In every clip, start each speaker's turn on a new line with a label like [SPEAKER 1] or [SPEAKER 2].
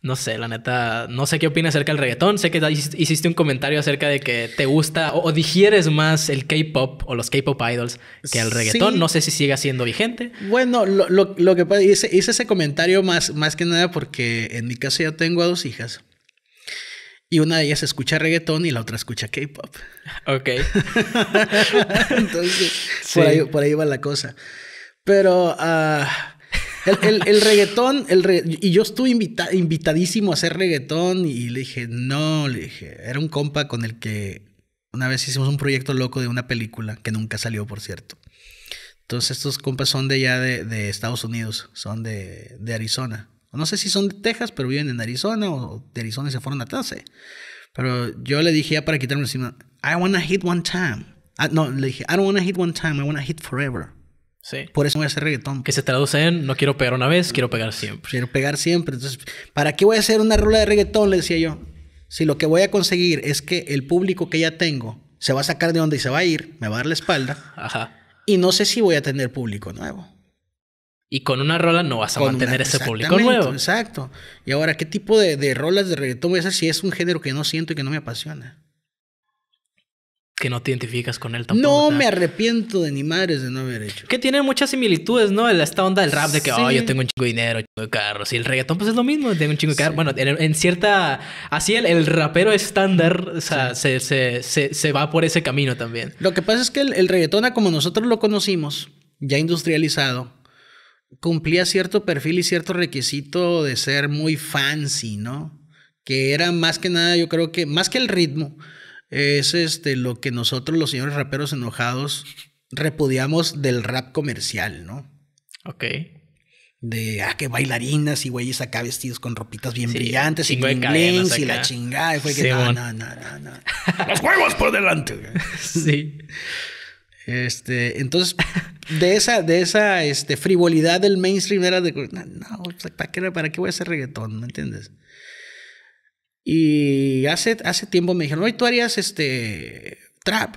[SPEAKER 1] no sé, la neta, no sé qué opina acerca del reggaetón. Sé que hiciste un comentario acerca de que te gusta o, digieres más el K-pop o los K-pop idols que el reggaetón. No sé si sigue siendo
[SPEAKER 2] vigente. Bueno, lo, que pasa, hice, hice, ese comentario más, más que nada porque en mi caso ya tengo a dos hijas. Y una de ellas escucha reggaetón y la otra escucha K-pop. Ok. Entonces, por, ahí, por, ahí, va la cosa. Pero. Ah, el, reggaetón, el y yo estuve invitadísimo a hacer reggaetón y le dije, no, le dije, era un compa con el que una vez hicimos un proyecto loco de una película que nunca salió, por cierto. Entonces estos compas son de allá de, Estados Unidos, son de, Arizona. No sé si son de Texas, pero viven en Arizona o de Arizona y se fueron a Texas Pero yo le dije ya para quitarme encima, I wanna hit one time. Ah, no, le dije, I don't wanna hit one time, I wanna hit forever. Por eso voy a hacer reggaetón. Que se traduce en no quiero pegar una vez, quiero pegar siempre. Quiero pegar siempre. Entonces, ¿para qué voy a hacer una rola de reggaetón? Le decía yo. Si lo que voy a conseguir es que el público que ya tengo se va a sacar de donde y se va a ir, me va a dar la espalda. Ajá. Y no sé si voy a tener público nuevo.
[SPEAKER 1] Y con una rola no vas a mantener ese público nuevo.
[SPEAKER 2] Exacto. Y ahora, ¿qué tipo de, de rolas de reggaetón voy a hacer si es un género que no siento y que no me apasiona? que no te identificas con él tampoco. No me arrepiento de ni madres de no haber hecho. Que tiene muchas
[SPEAKER 1] similitudes, ¿no? Esta onda del rap de que, oh, yo tengo un chingo de dinero, chingo de carros. Y el reggaetón, pues es lo mismo, tengo un chingo de carros. Bueno, en, cierta. Así el, rapero estándar, se, va por ese camino también.
[SPEAKER 2] Lo que pasa es que el, el reggaetón, como nosotros lo conocimos, ya industrializado, cumplía cierto perfil y cierto requisito de ser muy fancy, ¿no? Que era más que nada, yo creo que, más que el ritmo es este, lo que nosotros, los señores raperos enojados, repudiamos del rap comercial, ¿no? Ok. De, ah, qué bailarinas y güeyes acá vestidos con ropitas bien brillantes y bling y la chingada. Y fue que, no, no, no, no, ¡Los huevos por delante! sí. Este, entonces, de esa, de esa este, frivolidad del mainstream era de, no, ¿para, qué, ¿para qué voy a hacer reggaetón? ¿Me entiendes? Y hace, hace tiempo me dijeron, oye, tú harías este trap.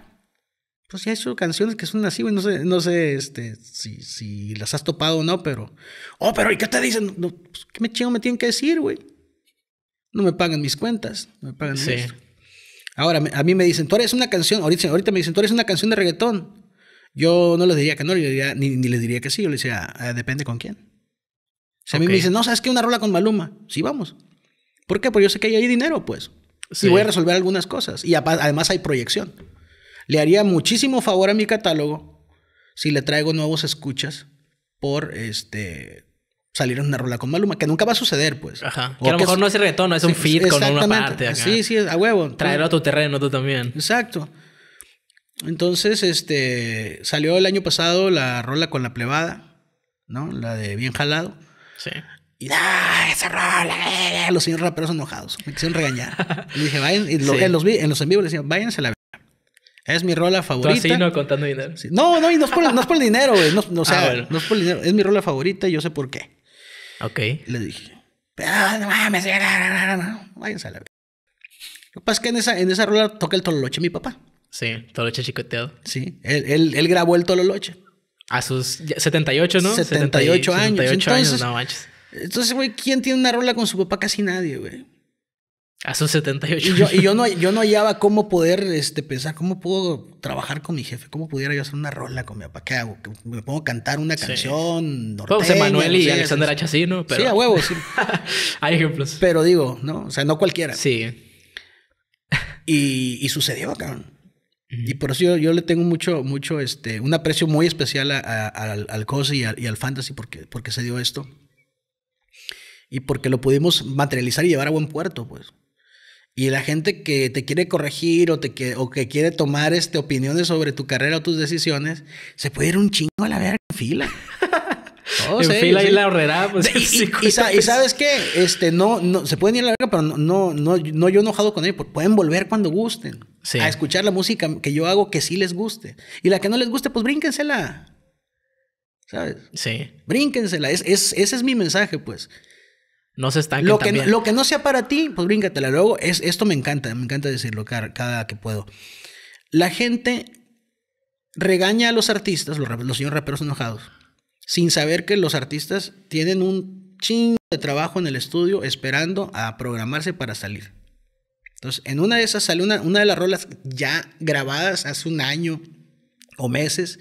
[SPEAKER 2] Pues ya he hecho canciones que son así, güey. No sé, no sé este, si, las has topado o no, pero. Oh, pero ¿y qué te dicen? Pues, ¿Qué me chingo me tienen que decir, güey? No me pagan mis cuentas, no me pagan sí. Ahora, a mí me dicen, tú eres una canción, ahorita, me dicen, tú eres una canción de reggaetón. Yo no les diría que no, ni, les diría que sí. Yo les decía, ah, depende con quién. O a mí me dicen, no, ¿sabes qué? Una rola con Maluma. Sí, vamos. ¿Por qué? Porque yo sé que ahí hay dinero, pues. Y voy a resolver algunas cosas. Y además hay proyección. Le haría muchísimo favor a mi catálogo si le traigo nuevos escuchas por este salir en una rola con Maluma, que nunca va a suceder, pues.
[SPEAKER 1] Ajá. O que a lo mejor no es el es un feed con una parte. Sí,
[SPEAKER 2] sí, a huevo. Traerlo a tu terreno tú también. Exacto. Entonces, este, salió el año pasado la rola con la plebada, ¿no? La de Bien Jalado. Sí. Y da, ah, esa rola, eh, eh, eh, los señores raperos enojados. Me quisieron regañar. y dije, vayan, y en, los, en vivo les decían, váyanse a la es mi rola favorita. Tú así, ¿no? Contando dinero. No, no, y no es por, el dinero, güey. No, ah, no es por el dinero. Es mi rola favorita y yo sé por qué. Ok. Le dije, Pero ah, no mames, váyanse a la Lo que pasa es que en esa, en esa rola toca el tololoche mi papá. Sí, tololoche chicoteado. Sí, él, él, grabó el tololoche. A sus
[SPEAKER 1] 78, ¿no? 78, años. 78 años, no manches.
[SPEAKER 2] Entonces, güey, ¿quién tiene una rola con su papá? Casi nadie, güey. A sus 78 y yo, y yo, no, yo no hallaba cómo poder este, pensar, cómo puedo trabajar con mi jefe, cómo pudiera yo hacer una rola con mi papá. ¿Qué hago? ¿Me pongo a cantar una canción? Sí. Manuel y Alexander Achacino. Sí, a huevos. Hay ejemplos. Pero digo, ¿no? O sea, no cualquiera. Sí. y, sucedió, cabrón. Y por eso yo, le tengo mucho, mucho, este, un aprecio muy especial al, al COS y, al Fantasy porque, porque se dio esto y porque lo pudimos materializar y llevar a buen puerto, pues. Y la gente que te quiere corregir o, te que, o que quiere tomar este, opiniones sobre tu carrera o tus decisiones, se puede ir un chingo a la verga en fila.
[SPEAKER 1] en ¿eh? fila pues, y la horrera.
[SPEAKER 2] Pues, y, sabes qué, este, no, no, se pueden ir a la verga, pero no, no, no, no yo enojado con ellos, pueden volver cuando gusten. A escuchar la música que yo hago que sí les guste. Y la que no les guste, pues la, ¿Sabes? Sí. Brínquensela. Es, es, ese es mi mensaje, pues. No se están lo lo que no sea para ti, pues bríngatela. Luego, es, esto me encanta, me encanta decirlo cada, que puedo. La gente regaña a los artistas, los, los señores raperos enojados, sin saber que los artistas tienen un chingo de trabajo en el estudio esperando a programarse para salir. Entonces, en una de esas salió una, una de las rolas ya grabadas hace un año o meses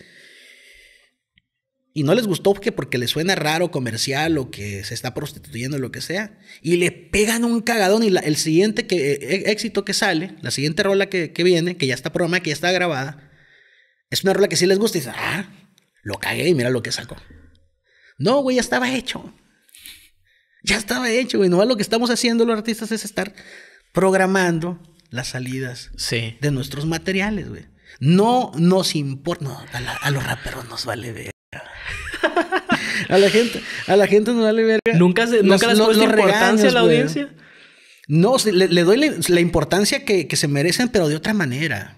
[SPEAKER 2] y no les gustó porque, porque le suena raro, comercial o que se está prostituyendo o lo que sea. Y le pegan un cagadón y el siguiente que, eh, eh, éxito que sale, la siguiente rola que, viene, que ya está programada, que ya está grabada, es una rola que sí les gusta y dice, ah, lo cagué y mira lo que sacó. No, güey, ya estaba hecho. Ya estaba hecho, güey. no lo que estamos haciendo los artistas es estar programando las salidas de nuestros materiales, güey. No nos importa. a, los raperos nos vale ver. A la gente, a la gente no le verga. Nunca, nunca importancia a la audiencia. No, le, doy la, importancia que, se merecen, pero de otra manera.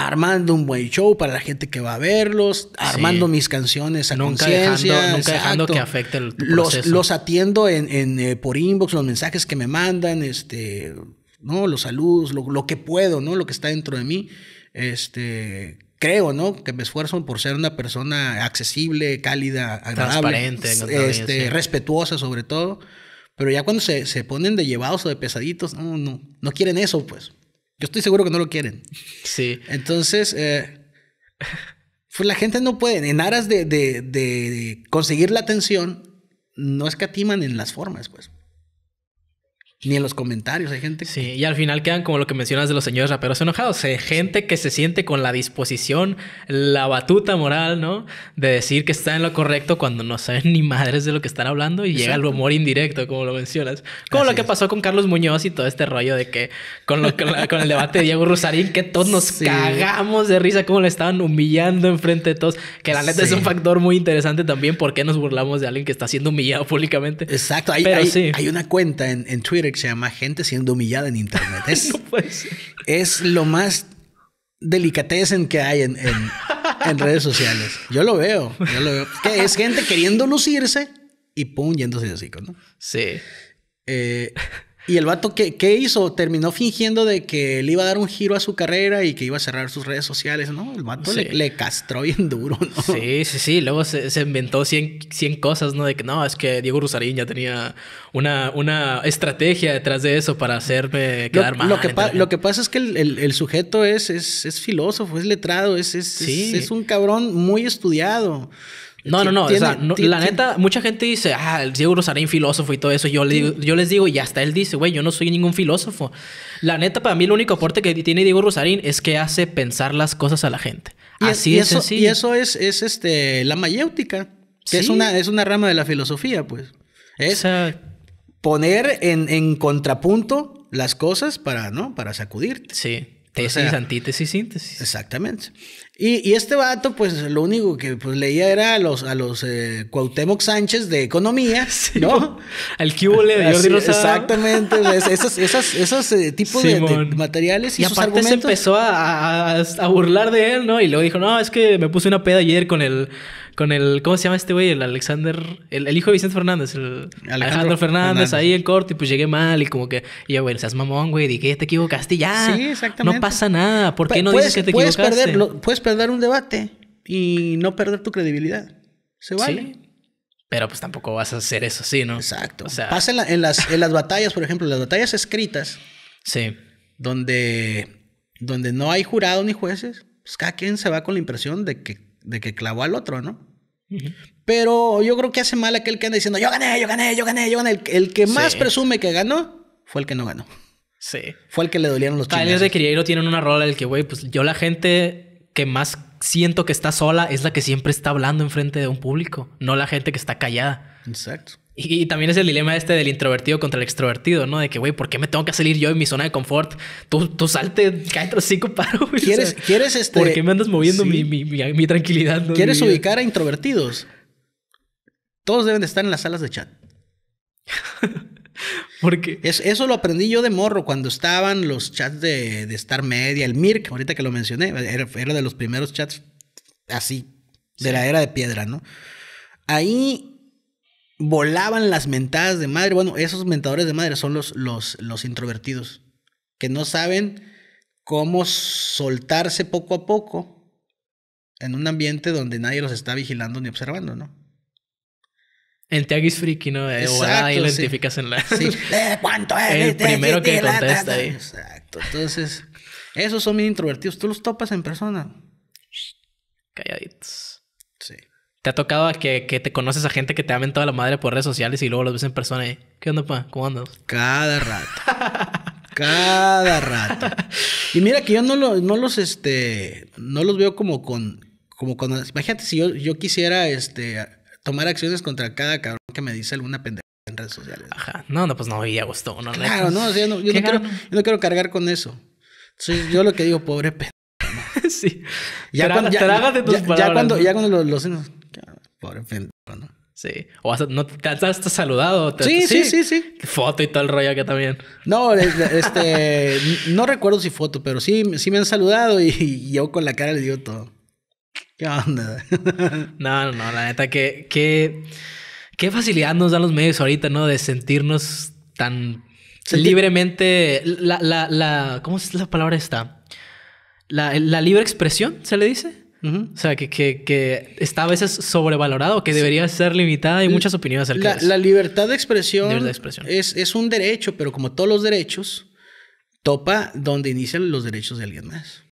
[SPEAKER 2] Armando un buen show para la gente que va a verlos, armando mis canciones a conciencia. nunca dejando
[SPEAKER 1] que afecte el los, los,
[SPEAKER 2] atiendo en, eh, por inbox, los mensajes que me mandan, este, ¿no? los saludos, lo, que puedo, ¿no? lo que está dentro de mí. Este, creo, ¿no? Que me esfuerzo por ser una persona accesible, cálida, agradable, este, respetuosa sobre todo. Pero ya cuando se, se, ponen de llevados o de pesaditos, no, no, no quieren eso, pues. Yo estoy seguro que no lo quieren. Sí. Entonces, eh, pues la gente no puede, en aras de, de, de conseguir la atención, no escatiman en las formas, pues ni en los comentarios. Hay gente Sí,
[SPEAKER 1] y al final quedan como lo que mencionas de los señores raperos enojados. hay eh, gente que se siente con la disposición, la batuta moral, ¿no? De decir que está en lo correcto cuando no saben ni madres de lo que están hablando y llega el humor indirecto, como lo mencionas. Como lo que pasó con Carlos Muñoz y todo este rollo de que con, lo, con, el debate de Diego Rusarín, que todos nos cagamos de risa, como le estaban humillando enfrente de todos. Que la neta es un factor muy interesante también, porque nos burlamos de alguien que está siendo humillado públicamente. Exacto, hay, una cuenta
[SPEAKER 2] en Twitter que se llama Gente siendo humillada en Internet. Es, es lo más en que hay en, redes sociales. Yo lo veo, yo lo veo. Que es gente queriendo lucirse y pum, yéndose de hocico, ¿no? Sí. Eh, y el vato, ¿qué, hizo? Terminó fingiendo de que le iba a dar un giro a su carrera y que iba a cerrar sus redes sociales, ¿no? El vato le, castró bien duro, ¿no? Sí, sí, sí. Luego se,
[SPEAKER 1] inventó 100, 100, cosas, ¿no? De que no, es que Diego Rusarín ya tenía una, una estrategia detrás de eso para hacerme quedar mal. Lo
[SPEAKER 2] que, pasa es que el, sujeto es, es, filósofo, es letrado, es, es, un cabrón muy estudiado. No, no, no. O sea, la
[SPEAKER 1] neta, mucha gente dice, ah, Diego Rosarín filósofo y todo eso. Yo, yo les digo, y hasta él dice, güey, yo no soy ningún filósofo. La neta, para mí, el único aporte que tiene Diego Rosarín es que hace pensar las cosas a la gente. Así es, eso, sencillo. Y eso
[SPEAKER 2] es, es este, la mayéutica, que es, una, es una rama de la filosofía, pues. Es poner en, en contrapunto las cosas para, ¿no? Para sacudirte. Sí. Tesis, antítesis, síntesis. Exactamente. Y, este vato, pues lo único que pues, leía era a los, a los eh, Cuauhtémoc Sánchez de Economía, ¿no? Al que de Jordi Exactamente. esos esas, esos eh, tipos de, materiales y, y aparte se empezó
[SPEAKER 1] a burlar de él, ¿no? Y luego dijo, no, es que me puse una peda ayer con el con el, ¿cómo se llama este güey? El Alexander, el, hijo de Vicente Fernández, el Alejandro, Fernández, ahí el corte, y pues llegué mal y como que, y yo, bueno, seas mamón, güey, Dije, te equivocaste? Ya, sí, exactamente. no pasa nada, ¿por qué no dices que te puedes equivocaste? Perder,
[SPEAKER 2] puedes perder un debate y no perder tu credibilidad, se vale. Sí,
[SPEAKER 1] pero pues tampoco vas a hacer eso, sí, ¿no? Exacto. O sea... Pasa
[SPEAKER 2] en, las, en las batallas, por ejemplo, las batallas escritas. Sí. Donde, donde no hay jurado ni jueces, pues cada quien se va con la impresión de que de que clavó al otro, ¿no? Pero yo creo que hace mal aquel que anda diciendo, yo gané, yo gané, yo gané, yo gané. El, que más presume que ganó fue el que no ganó. Sí. Fue el que le dolieron los Tal vez
[SPEAKER 1] de Criero tienen una rola del que, güey, pues yo la gente que más siento que está sola es la que siempre está hablando enfrente de un público, no la gente que está callada. Exacto. Y, también es el dilema este del introvertido contra el extrovertido, ¿no? De que, güey, ¿por qué me tengo que salir yo de mi zona de confort? Tú, salte, cae otro cinco paros. ¿Quieres, ¿Quieres este...? ¿Por qué me andas moviendo
[SPEAKER 2] mi, tranquilidad? ¿Quieres ubicar a introvertidos? Todos deben de estar en las salas de chat. Porque es, eso lo aprendí yo de morro cuando estaban los chats de, de Star Media, el Mirk, ahorita que lo mencioné, era, de los primeros chats así, de la era de piedra, ¿no? Ahí volaban las mentadas de madre. Bueno, esos mentadores de madre son los, los, los introvertidos, que no saben cómo soltarse poco a poco en un ambiente donde nadie los está vigilando ni observando, ¿no?
[SPEAKER 1] El Tiaguis friki, ¿no? Eh, Exacto, ahí lo identificas en la... Eh, ¿Cuánto es? El primero que contesta ahí. Exacto.
[SPEAKER 2] Entonces, esos son mis introvertidos. Tú los topas en persona. Calladitos. ¿Te ha tocado
[SPEAKER 1] que, que, te conoces a gente que te amen toda la madre por redes sociales y luego los ves en persona y, ¿qué onda, pa? ¿Cómo andas?
[SPEAKER 2] Cada rato. cada rato. Y mira que yo no, no los, este, no los veo como con, como imagínate si yo, quisiera, este, tomar acciones contra cada cabrón que me dice alguna pendeja en redes sociales. Ajá. No, no, pues no, ya gustó. No, claro, no, o yo, no, yo, no quiero, no, quiero, cargar con eso. Entonces, yo lo que digo, pobre pendejo. sí. Ya cuando, cuando, los
[SPEAKER 1] pobre pendejo, ¿no? Sí. O has saludado. sí, sí, sí, sí, Foto y todo el rollo acá también.
[SPEAKER 2] No, este, no recuerdo si foto, pero sí, sí me han saludado y, yo con la cara le digo todo. ¿Qué onda? no, no, no, la neta,
[SPEAKER 1] que, qué facilidad nos dan los medios ahorita, ¿no? De sentirnos tan libremente. La, la, la, ¿Cómo es la palabra esta? La, la libre expresión, ¿se le dice? O sea, que, que, está a veces sobrevalorado, que debería ser limitada. y muchas opiniones acerca la, de La
[SPEAKER 2] libertad de expresión, libertad de expresión. es, un derecho, pero como todos los derechos, topa donde inician los derechos de alguien más.